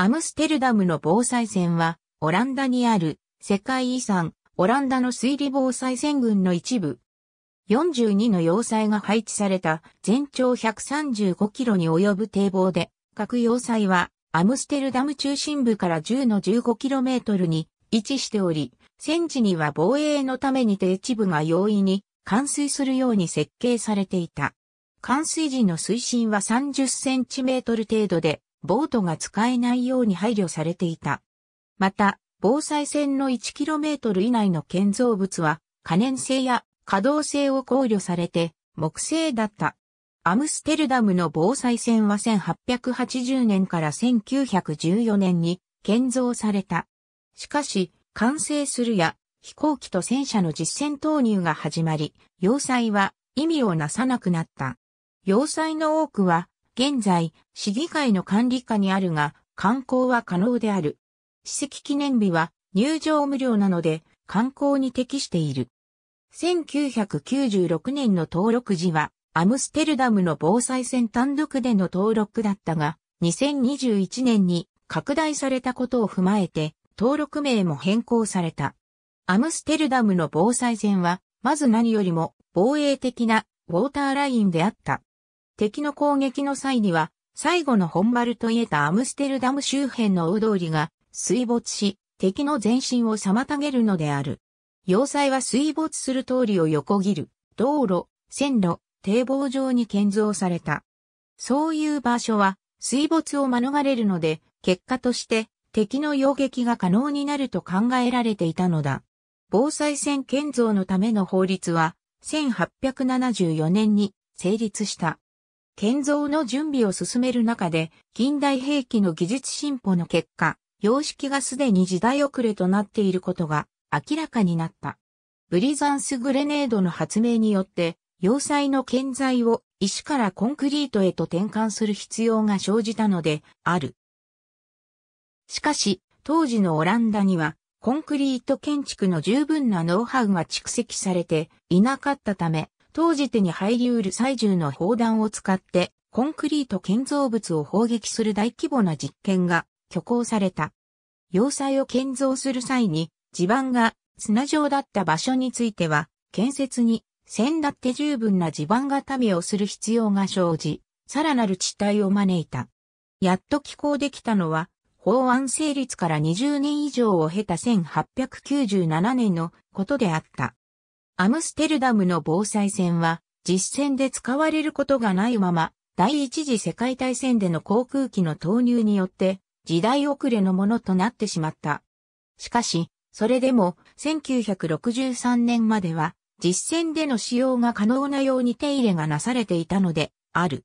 アムステルダムの防災線は、オランダにある世界遺産、オランダの水利防災線群の一部。42の要塞が配置された全長135キロに及ぶ堤防で、各要塞はアムステルダム中心部から10の15キロメートルに位置しており、戦時には防衛のために低地部が容易に冠水するように設計されていた。冠水時の水深は30センチメートル程度で、ボートが使えないように配慮されていた。また、防災線の 1km 以内の建造物は、可燃性や可動性を考慮されて、木製だった。アムステルダムの防災線は1880年から1914年に建造された。しかし、完成するや飛行機と戦車の実戦投入が始まり、要塞は意味をなさなくなった。要塞の多くは現在、市議会の管理下にあるが、観光は可能である。史跡記念日は入場無料なので、観光に適している。1996年の登録時は、アムステルダムの防災線単独での登録だったが、2021年に拡大されたことを踏まえて、登録名も変更された。アムステルダムの防災線は、まず何よりも防衛的なウォーターラインであった。敵の攻撃の際には、最後の本丸といえたアムステルダム周辺の大通りが水没し、敵の前進を妨げるのである。要塞は水没する通りを横切る、道路、線路、堤防上に建造された。そういう場所は水没を免れるので、結果として敵の擁撃が可能になると考えられていたのだ。防災線建造のための法律は、1874年に成立した。建造の準備を進める中で、近代兵器の技術進歩の結果、様式がすでに時代遅れとなっていることが明らかになった。ブリザンスグレネードの発明によって、要塞の建材を石からコンクリートへと転換する必要が生じたのである。しかし、当時のオランダには、コンクリート建築の十分なノウハウが蓄積されていなかったため、当時手に入りうる最重の砲弾を使って、コンクリート建造物を砲撃する大規模な実験が挙行された。要塞を建造する際に、地盤が砂状だった場所については、建設に先だって十分な地盤固めをする必要が生じ、さらなる地帯を招いた。やっと寄港できたのは、法案成立から20年以上を経た1897年のことであった。アムステルダムの防災線は実戦で使われることがないまま第一次世界大戦での航空機の投入によって時代遅れのものとなってしまった。しかし、それでも1963年までは実戦での使用が可能なように手入れがなされていたのである。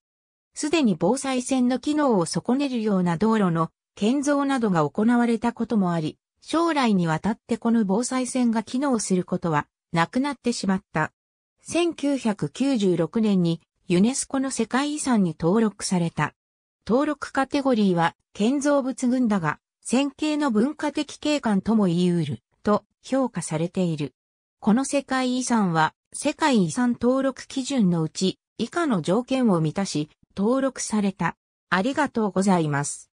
すでに防災線の機能を損ねるような道路の建造などが行われたこともあり、将来にわたってこの防災線が機能することは亡くなってしまった。1996年にユネスコの世界遺産に登録された。登録カテゴリーは建造物群だが、線形の文化的景観とも言い得ると評価されている。この世界遺産は世界遺産登録基準のうち以下の条件を満たし登録された。ありがとうございます。